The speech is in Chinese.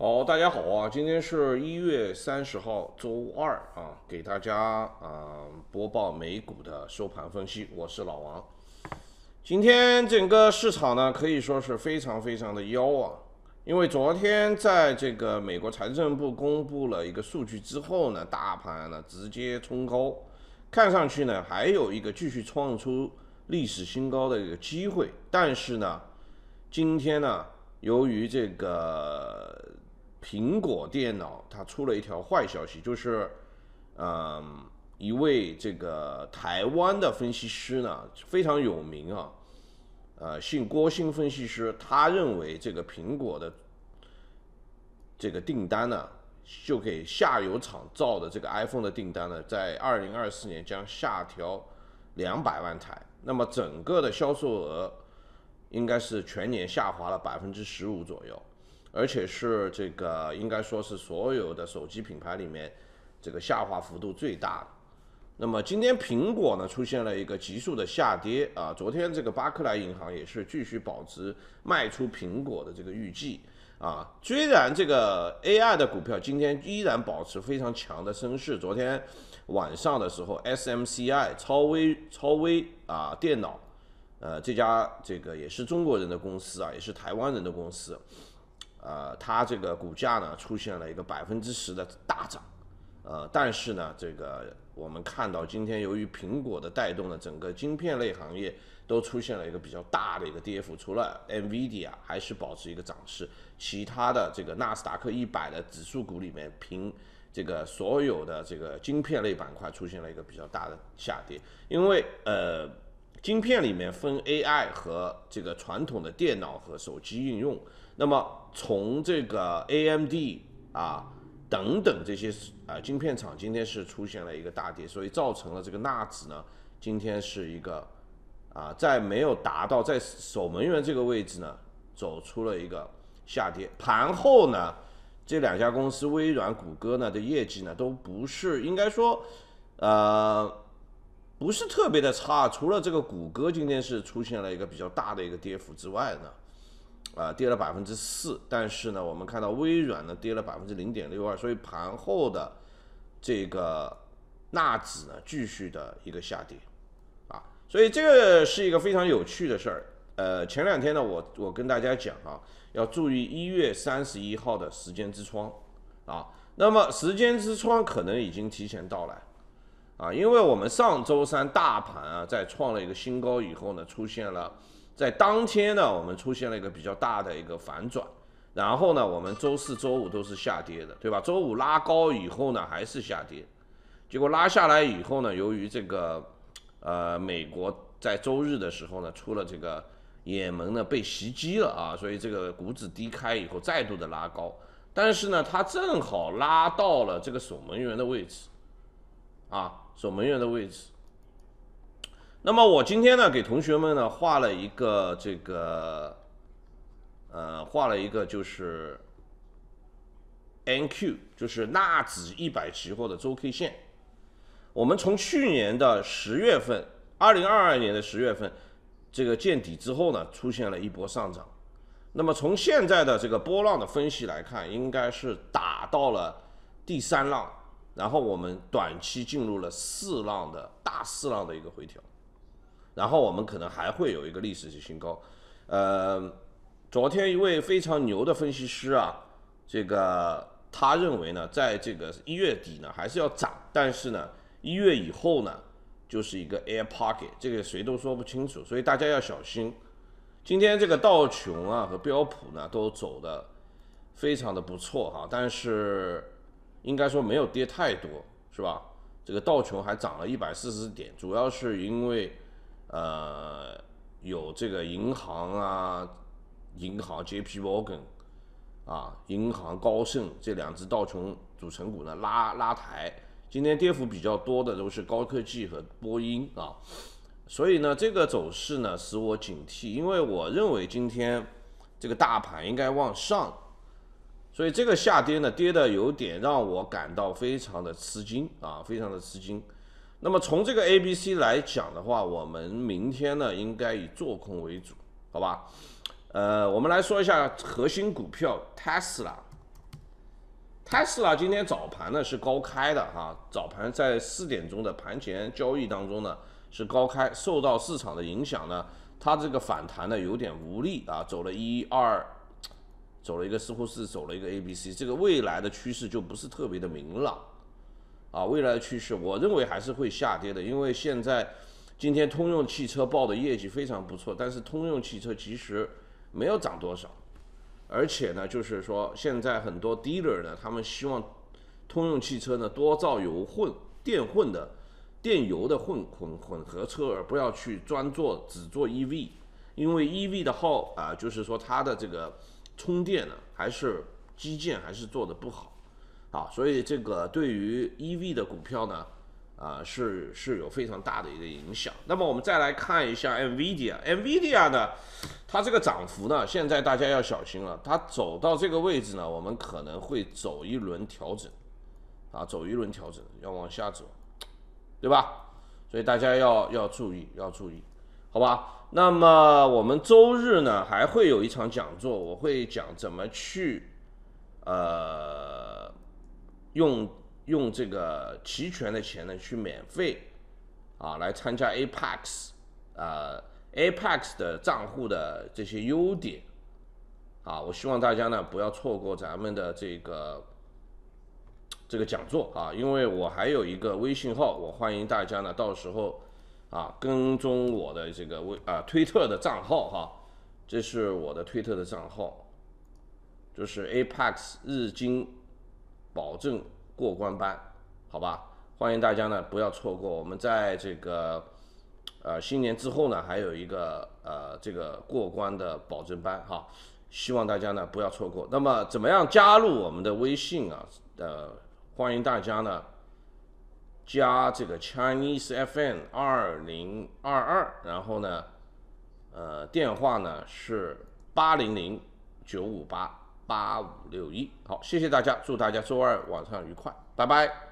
好，大家好啊！今天是一月三十号，周二啊，给大家啊播报美股的收盘分析。我是老王。今天整个市场呢，可以说是非常非常的妖啊，因为昨天在这个美国财政部公布了一个数据之后呢，大盘呢直接冲高，看上去呢还有一个继续创出历史新高的一个机会。但是呢，今天呢，由于这个。苹果电脑它出了一条坏消息，就是，嗯，一位这个台湾的分析师呢非常有名啊，呃，姓郭新分析师，他认为这个苹果的这个订单呢，就给下游厂造的这个 iPhone 的订单呢，在二零二四年将下调两百万台，那么整个的销售额应该是全年下滑了百分之十五左右。而且是这个应该说是所有的手机品牌里面，这个下滑幅度最大的。那么今天苹果呢出现了一个急速的下跌啊，昨天这个巴克莱银行也是继续保持卖出苹果的这个预计啊。虽然这个 AI 的股票今天依然保持非常强的升势，昨天晚上的时候，SMCI 超微超微啊电脑，呃这家这个也是中国人的公司啊，也是台湾人的公司。呃，它这个股价呢出现了一个百分之十的大涨，呃，但是呢，这个我们看到今天由于苹果的带动呢，整个晶片类行业都出现了一个比较大的一个跌幅，除了 Nvidia 还是保持一个涨势，其他的这个纳斯达克一百的指数股里面，凭这个所有的这个晶片类板块出现了一个比较大的下跌，因为呃。晶片里面分 AI 和这个传统的电脑和手机应用，那么从这个 AMD 啊等等这些啊晶片厂今天是出现了一个大跌，所以造成了这个纳指呢今天是一个啊在没有达到在守门员这个位置呢走出了一个下跌。盘后呢这两家公司微软、谷歌呢的业绩呢都不是应该说呃。不是特别的差，除了这个谷歌今天是出现了一个比较大的一个跌幅之外呢，啊，跌了百分之四，但是呢，我们看到微软呢跌了百分之零点六二，所以盘后的这个纳指呢继续的一个下跌，啊，所以这个是一个非常有趣的事儿，呃，前两天呢我我跟大家讲啊，要注意一月三十一号的时间之窗，啊，那么时间之窗可能已经提前到来。啊，因为我们上周三大盘啊，在创了一个新高以后呢，出现了，在当天呢，我们出现了一个比较大的一个反转，然后呢，我们周四周五都是下跌的，对吧？周五拉高以后呢，还是下跌，结果拉下来以后呢，由于这个，呃，美国在周日的时候呢，出了这个也门呢被袭击了啊，所以这个股指低开以后再度的拉高，但是呢，它正好拉到了这个守门员的位置，啊。守门员的位置。那么我今天呢，给同学们呢画了一个这个，呃，画了一个就是 NQ，就是纳指一百期货的周 K 线。我们从去年的十月份，二零二二年的十月份，这个见底之后呢，出现了一波上涨。那么从现在的这个波浪的分析来看，应该是打到了第三浪。然后我们短期进入了四浪的大四浪的一个回调，然后我们可能还会有一个历史性新高。呃，昨天一位非常牛的分析师啊，这个他认为呢，在这个一月底呢还是要涨，但是呢一月以后呢就是一个 air pocket，这个谁都说不清楚，所以大家要小心。今天这个道琼啊和标普呢都走的非常的不错哈，但是。应该说没有跌太多，是吧？这个道琼还涨了一百四十点，主要是因为，呃，有这个银行啊，银行 J P Morgan，啊，银行高盛这两只道琼组成股呢拉拉抬。今天跌幅比较多的都是高科技和波音啊，所以呢，这个走势呢使我警惕，因为我认为今天这个大盘应该往上。所以这个下跌呢，跌的有点让我感到非常的吃惊啊，非常的吃惊。那么从这个 A、B、C 来讲的话，我们明天呢应该以做空为主，好吧？呃，我们来说一下核心股票 Tesla。Tesla 今天早盘呢是高开的哈，早盘在四点钟的盘前交易当中呢是高开，受到市场的影响呢，它这个反弹呢有点无力啊，走了一二。走了一个似乎是走了一个 A B C，这个未来的趋势就不是特别的明朗，啊，未来的趋势我认为还是会下跌的，因为现在今天通用汽车报的业绩非常不错，但是通用汽车其实没有涨多少，而且呢就是说现在很多 dealer 呢，他们希望通用汽车呢多造油混电混的电油的混混混合车，而不要去专做只做 EV，因为 EV 的号啊就是说它的这个。充电呢，还是基建还是做的不好，啊，所以这个对于 EV 的股票呢，啊是是有非常大的一个影响。那么我们再来看一下 NVIDIA，NVIDIA 呢，它这个涨幅呢，现在大家要小心了，它走到这个位置呢，我们可能会走一轮调整，啊，走一轮调整，要往下走，对吧？所以大家要要注意，要注意。好吧，那么我们周日呢还会有一场讲座，我会讲怎么去，呃，用用这个期权的钱呢去免费，啊，来参加 Apx，呃，Apx 的账户的这些优点，啊，我希望大家呢不要错过咱们的这个这个讲座啊，因为我还有一个微信号，我欢迎大家呢到时候。啊，跟踪我的这个微啊推特的账号哈，这是我的推特的账号，就是 Apex 日经保证过关班，好吧，欢迎大家呢不要错过，我们在这个呃新年之后呢还有一个呃这个过关的保证班哈，希望大家呢不要错过。那么怎么样加入我们的微信啊？呃，欢迎大家呢。加这个 Chinese FN 二零二二，然后呢，呃，电话呢是八零零九五八八五六一，好，谢谢大家，祝大家周二晚上愉快，拜拜。